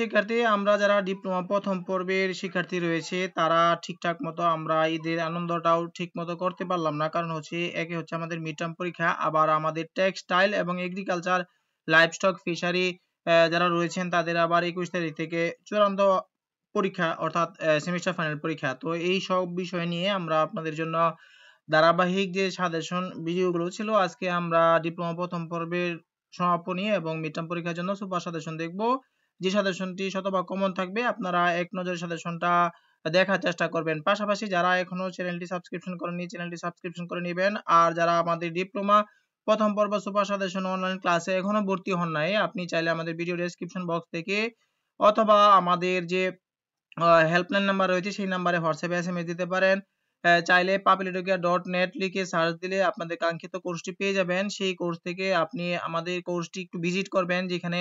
শিক্ষার্থী আমরা যারা ডিপ্লোমা প্রথম পর্বের শিক্ষার্থী রয়েছে তারা ঠিকঠাক মতো আমরা ঈদের আনন্দটাও ঠিক মতো করতে পারলাম না কারণ হচ্ছে একে হচ্ছে আমাদের মিড টার্ম পরীক্ষা আবার আমাদের টেক্সটাইল এবং এগ্রিকালচার লাইফ স্টক ফিশারি যারা রয়েছেন তাদের আবার একুশ তারিখ থেকে চূড়ান্ত পরীক্ষা অর্থাৎ সেমিস্টার ফাইনাল পরীক্ষা তো এই সব বিষয় নিয়ে আমরা আপনাদের জন্য ধারাবাহিক যে সাজেশন ভিডিওগুলো ছিল আজকে আমরা ডিপ্লোমা প্রথম পর্বের সমাপনী এবং মিড টার্ম পরীক্ষার জন্য সুপার সাজেশন দেখবো যে সাজেশনটি শতভাগ কমন থাকবে আপনারা এক নজরে সাজেশনটা দেখার চেষ্টা করবেন পাশাপাশি যারা এখনো চ্যানেলটি সাবস্ক্রিপশন করেনি চ্যানেলটি সাবস্ক্রিপশন করে নেবেন আর যারা আমাদের ডিপ্লোমা প্রথম পর্ব সুপার সাজেশন অনলাইন ক্লাসে এখনো ভর্তি হন নাই আপনি চাইলে আমাদের ভিডিও ডেসক্রিপশন বক্স থেকে অথবা আমাদের যে হেল্পলাইন নাম্বার রয়েছে সেই নাম্বারে হোয়াটসঅ্যাপে এসএমএস দিতে পারেন চাইলে পাপিলিটোকিয়া ডট নেট লিখে সার্চ দিলে আপনাদের কাঙ্ক্ষিত কোর্সটি পেয়ে যাবেন সেই কোর্স থেকে আপনি আমাদের কোর্সটি একটু ভিজিট করবেন যেখানে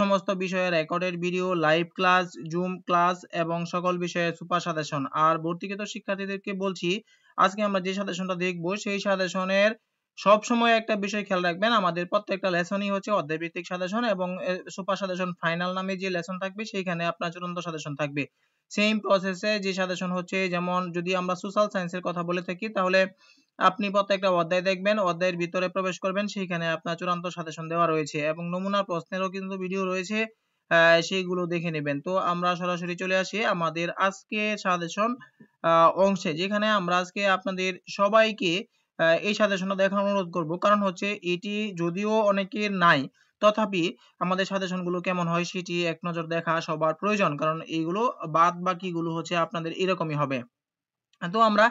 সমস্ত বিষয়ে recorded video live class zoom class এবং সকল বিষয়ে সুপার সাজেশন আর ভর্তিগত শিক্ষার্থীদেরকে বলছি আজকে আমরা যে সাজেশনটা দেখব সেই সাজেশনের সব সময় একটা বিষয় খেয়াল রাখবেন আমাদের প্রত্যেকটা লেসনই হচ্ছে অধ্যায়ভিত্তিক সাজেশন এবং সুপার সাজেশন ফাইনাল নামে যে লেসন থাকবে সেইখানে আপনার চূড়ান্ত সাজেশন থাকবে সেম প্রসেসে যে সাজেশন হচ্ছে যেমন যদি আমরা সোশ্যাল সায়েন্সের কথা বলে থাকি তাহলে আপনি প্রত্যেকটা অধ্যায় দেখবেন অধ্যায়ের ভিতরে প্রবেশ করবেন সেইখানে আপনার চূড়ান্ত সাজেশন দেওয়া রয়েছে এবং নমুনা প্রশ্নেরও কিন্তু ভিডিও রয়েছে সেইগুলো দেখে নেবেন তো আমরা সরাসরি চলে আসি আমাদের আজকে সাজেশন অংশে যেখানে আমরা আজকে আপনাদের সবাইকে এই সাজেশনটা দেখার অনুরোধ করব কারণ হচ্ছে এটি যদিও অনেকের নাই তথাপি আমাদের সাজেশনগুলো কেমন হয় সেটি এক নজর দেখা সবার প্রয়োজন কারণ এইগুলো বাদ বাকিগুলো হচ্ছে আপনাদের এরকমই হবে তো আমরা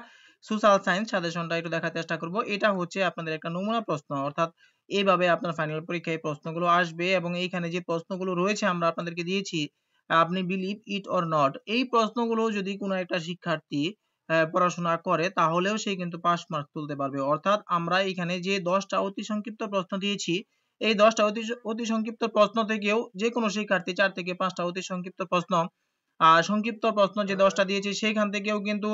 সোশ্যাল সায়েন্স সাজেশনটা একটু দেখার চেষ্টা করব এটা হচ্ছে আপনাদের একটা নমুনা প্রশ্ন অর্থাৎ এইভাবে আপনার ফাইনাল পরীক্ষায় প্রশ্নগুলো আসবে এবং এইখানে যে প্রশ্নগুলো রয়েছে আমরা আপনাদেরকে দিয়েছি আপনি বিলিভ ইট অর নট এই প্রশ্নগুলো যদি কোনো একটা শিক্ষার্থী পড়াশোনা করে তাহলেও সে কিন্তু পাস মার্ক তুলতে পারবে অর্থাৎ আমরা এখানে যে দশটা অতি সংক্ষিপ্ত প্রশ্ন দিয়েছি এই দশটা অতি অতি সংক্ষিপ্ত প্রশ্ন থেকেও যে কোনো শিক্ষার্থী চার থেকে পাঁচটা অতি সংক্ষিপ্ত প্রশ্ন আর সংক্ষিপ্ত প্রশ্ন যে দশটা দিয়েছি সেইখান থেকেও কিন্তু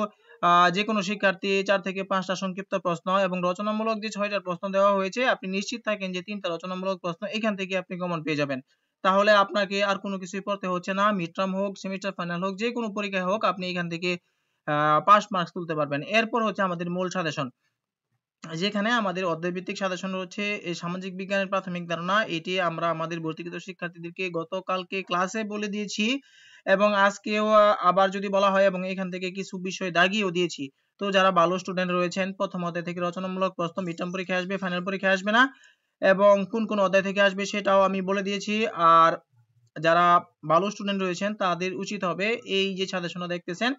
যে কোনো শিক্ষার্থী চার থেকে পাঁচটা সংক্ষিপ্ত প্রশ্ন এবং রচনামূলক যে ছয়টা প্রশ্ন দেওয়া হয়েছে আপনি নিশ্চিত থাকেন যে তিনটা রচনামূলক প্রশ্ন এখান থেকে আপনি কমন পেয়ে যাবেন তাহলে আপনাকে আর কোনো কিছুই পড়তে হচ্ছে না মিড টার্ম হোক সেমিস্টার ফাইনাল হোক যে কোনো পরীক্ষায় হোক আপনি এখান থেকে পাস মার্কস তুলতে পারবেন এরপর হচ্ছে আমাদের মূল সাদেশন যেখানে আমাদের অধ্যায়ভিত্তিক সাদেশন রয়েছে এই সামাজিক বিজ্ঞানের প্রাথমিক ধারণা এটি আমরা আমাদের ভর্তিকৃত শিক্ষার্থীদেরকে গতকালকে ক্লাসে বলে দিয়েছি এবং আজকেও আবার যদি বলা হয় এবং এখান থেকে কিছু বিষয় দাগিয়েও দিয়েছি তো যারা ভালো স্টুডেন্ট রয়েছেন প্রথম অধ্যায় থেকে রচনামূলক প্রশ্ন মিড টার্ম পরীক্ষা আসবে ফাইনাল পরীক্ষা আসবে না এবং কোন কোন অধ্যায় থেকে আসবে সেটাও আমি বলে দিয়েছি আর যারা ভালো স্টুডেন্ট রয়েছেন তাদের উচিত হবে এই যে সাজেশনটা দেখতেছেন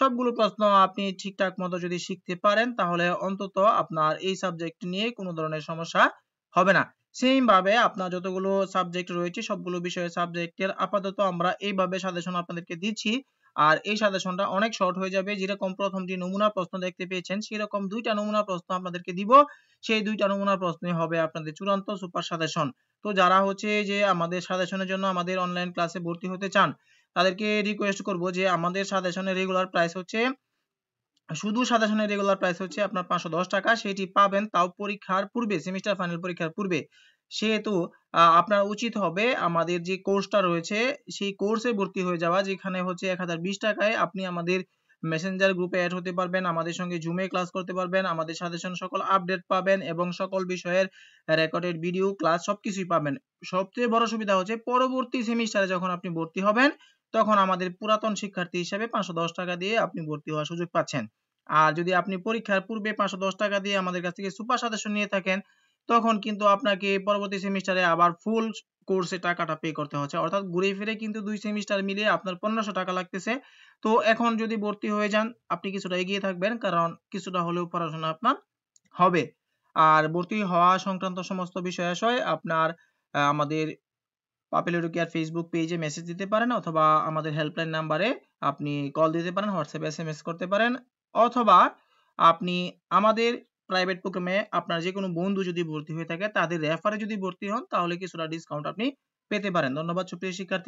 সবগুলো প্রশ্ন আপনি ঠিকঠাক মতো যদি শিখতে পারেন তাহলে অন্তত আপনার এই সাবজেক্ট নিয়ে কোনো ধরনের সমস্যা হবে না সেম ভাবে আপনার যতগুলো সাবজেক্ট রয়েছে সবগুলো বিষয়ের সাবজেক্টের আপাতত আমরা এইভাবে সাজেশন আপনাদেরকে দিচ্ছি আর এই সাজেশনটা অনেক শর্ট হয়ে যাবে যেরকম প্রথম যে নমুনা প্রশ্ন দেখতে পেয়েছেন সেরকম দুইটা নমুনা প্রশ্ন আপনাদেরকে দিব সেই দুইটা নমুনা প্রশ্নই হবে আপনাদের চূড়ান্ত সুপার সাজেশন তো যারা হচ্ছে যে আমাদের সাজেশনের জন্য আমাদের অনলাইন ক্লাসে ভর্তি হতে চান তাদেরকে রিকোয়েস্ট করব যে আমাদের সাজেশনের রেগুলার প্রাইস হচ্ছে শুধু সাদা সোনার রেগুলার প্রাইস হচ্ছে আপনার পাঁচশো দশ টাকা সেটি পাবেন তাও পরীক্ষার পূর্বে সেমিস্টার ফাইনাল পরীক্ষার পূর্বে সেহেতু আপনার উচিত হবে আমাদের যে কোর্সটা রয়েছে সেই কোর্সে ভর্তি হয়ে যাওয়া যেখানে হচ্ছে এক টাকায় আপনি আমাদের মেসেঞ্জার গ্রুপে অ্যাড হতে পারবেন আমাদের সঙ্গে জুমে ক্লাস করতে পারবেন আমাদের সাজেশন সকল আপডেট পাবেন এবং সকল বিষয়ের রেকর্ডেড ভিডিও ক্লাস সবকিছুই পাবেন সবচেয়ে বড় সুবিধা হচ্ছে পরবর্তী সেমিস্টারে যখন আপনি ভর্তি হবেন তখন আমাদের পুরাতন শিক্ষার্থী হিসেবে পাঁচশো দশ টাকা দিয়ে আপনি ভর্তি হওয়ার সুযোগ পাচ্ছেন আর যদি আপনি পরীক্ষার পূর্বে পাঁচশো দশ টাকা দিয়ে আমাদের কাছ থেকে সুপার সাজেশন নিয়ে থাকেন তখন কিন্তু আপনাকে পরবর্তী সেমিস্টারে আবার ফুল কোর্সে টাকাটা পে করতে হচ্ছে অর্থাৎ ঘুরে ফিরে কিন্তু দুই সেমিস্টার মিলিয়ে আপনার পনেরোশো টাকা লাগতেছে তো এখন যদি ভর্তি হয়ে যান আপনি কিছুটা এগিয়ে থাকবেন কারণ কিছুটা হলেও পড়াশোনা আপনার হবে আর ভর্তি হওয়া সংক্রান্ত সমস্ত বিষয় আসয় আপনার আমাদের আর ফেসবুক পেজে মেসেজ দিতে পারেন অথবা আমাদের হেল্পলাইন নাম্বারে আপনি কল দিতে পারেন হোয়াটসঅ্যাপে এস করতে পারেন অথবা আপনি আমাদের প্রাইভেট প্রোগ্রামে আপনার যে কোনো বন্ধু যদি ভর্তি হয়ে থাকে তাদের রেফারে যদি ভর্তি হন তাহলে কিছুটা ডিসকাউন্ট আপনি পেতে পারেন ধন্যবাদ সুপ্রিয় শিক্ষার্থী